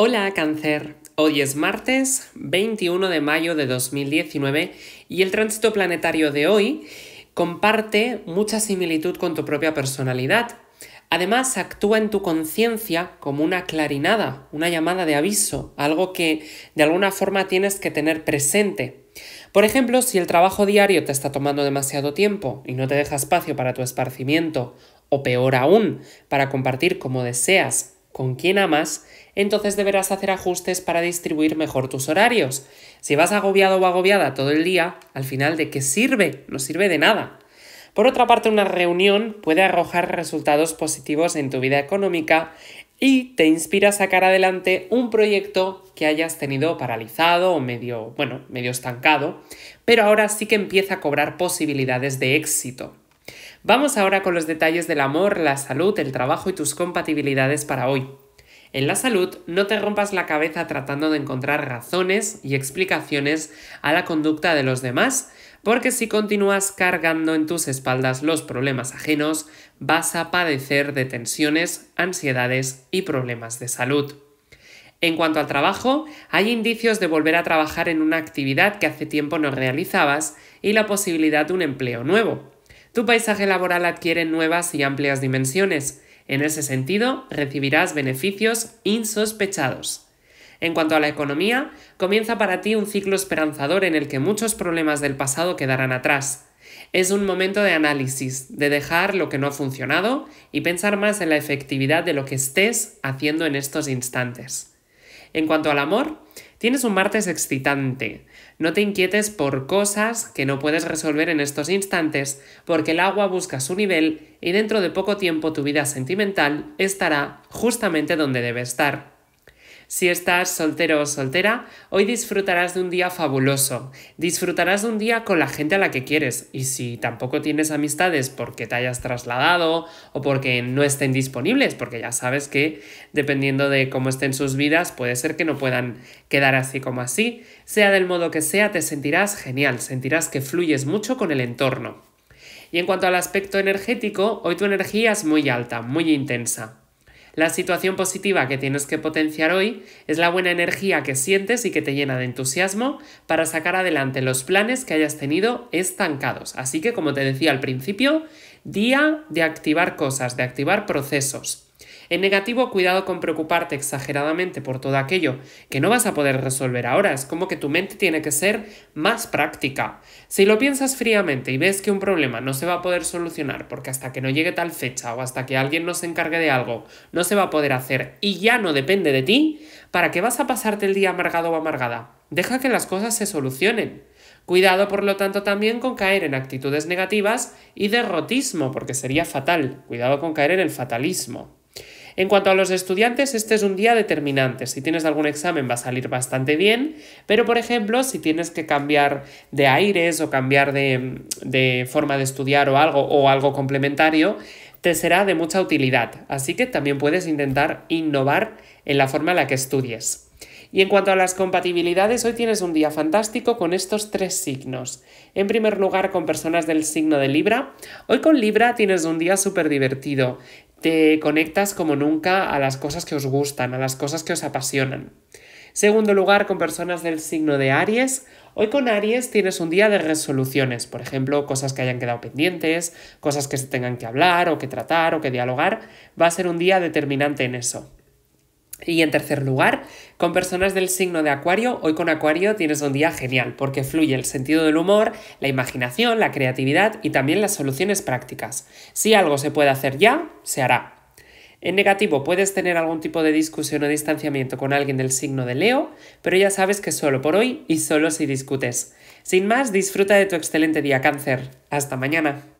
Hola cáncer, hoy es martes 21 de mayo de 2019 y el tránsito planetario de hoy comparte mucha similitud con tu propia personalidad. Además, actúa en tu conciencia como una clarinada, una llamada de aviso, algo que de alguna forma tienes que tener presente. Por ejemplo, si el trabajo diario te está tomando demasiado tiempo y no te deja espacio para tu esparcimiento, o peor aún, para compartir como deseas con quien amas, entonces deberás hacer ajustes para distribuir mejor tus horarios. Si vas agobiado o agobiada todo el día, al final de qué sirve? No sirve de nada. Por otra parte, una reunión puede arrojar resultados positivos en tu vida económica y te inspira a sacar adelante un proyecto que hayas tenido paralizado o medio, bueno, medio estancado, pero ahora sí que empieza a cobrar posibilidades de éxito. Vamos ahora con los detalles del amor, la salud, el trabajo y tus compatibilidades para hoy. En la salud, no te rompas la cabeza tratando de encontrar razones y explicaciones a la conducta de los demás, porque si continúas cargando en tus espaldas los problemas ajenos, vas a padecer de tensiones, ansiedades y problemas de salud. En cuanto al trabajo, hay indicios de volver a trabajar en una actividad que hace tiempo no realizabas y la posibilidad de un empleo nuevo. Tu paisaje laboral adquiere nuevas y amplias dimensiones. En ese sentido, recibirás beneficios insospechados. En cuanto a la economía, comienza para ti un ciclo esperanzador en el que muchos problemas del pasado quedarán atrás. Es un momento de análisis, de dejar lo que no ha funcionado y pensar más en la efectividad de lo que estés haciendo en estos instantes. En cuanto al amor, Tienes un martes excitante. No te inquietes por cosas que no puedes resolver en estos instantes, porque el agua busca su nivel y dentro de poco tiempo tu vida sentimental estará justamente donde debe estar. Si estás soltero o soltera, hoy disfrutarás de un día fabuloso. Disfrutarás de un día con la gente a la que quieres. Y si tampoco tienes amistades porque te hayas trasladado o porque no estén disponibles, porque ya sabes que dependiendo de cómo estén sus vidas, puede ser que no puedan quedar así como así. Sea del modo que sea, te sentirás genial, sentirás que fluyes mucho con el entorno. Y en cuanto al aspecto energético, hoy tu energía es muy alta, muy intensa. La situación positiva que tienes que potenciar hoy es la buena energía que sientes y que te llena de entusiasmo para sacar adelante los planes que hayas tenido estancados. Así que, como te decía al principio, día de activar cosas, de activar procesos. En negativo, cuidado con preocuparte exageradamente por todo aquello que no vas a poder resolver ahora. Es como que tu mente tiene que ser más práctica. Si lo piensas fríamente y ves que un problema no se va a poder solucionar porque hasta que no llegue tal fecha o hasta que alguien no se encargue de algo no se va a poder hacer y ya no depende de ti, ¿para qué vas a pasarte el día amargado o amargada? Deja que las cosas se solucionen. Cuidado, por lo tanto, también con caer en actitudes negativas y derrotismo, porque sería fatal. Cuidado con caer en el fatalismo. En cuanto a los estudiantes, este es un día determinante. Si tienes algún examen va a salir bastante bien, pero por ejemplo, si tienes que cambiar de aires o cambiar de, forma de estudiar o algo o algo complementario, te será de mucha utilidad. Así que también puedes intentar innovar en la forma en la que estudies. Y en cuanto a las compatibilidades, hoy tienes un día fantástico con estos tres signos. En primer lugar, con personas del signo de Libra. Hoy con Libra tienes un día súper divertido te conectas como nunca a las cosas que os gustan, a las cosas que os apasionan. Segundo lugar, con personas del signo de Aries. Hoy con Aries tienes un día de resoluciones, por ejemplo, cosas que hayan quedado pendientes, cosas que se tengan que hablar o que tratar o que dialogar. Va a ser un día determinante en eso. Y en tercer lugar, con personas del signo de Acuario, hoy con Acuario tienes un día genial porque fluye el sentido del humor, la imaginación, la creatividad y también las soluciones prácticas. Si algo se puede hacer ya, se hará. En negativo, puedes tener algún tipo de discusión o distanciamiento con alguien del signo de Leo, pero ya sabes que solo por hoy y solo si discutes. Sin más, disfruta de tu excelente día cáncer. Hasta mañana.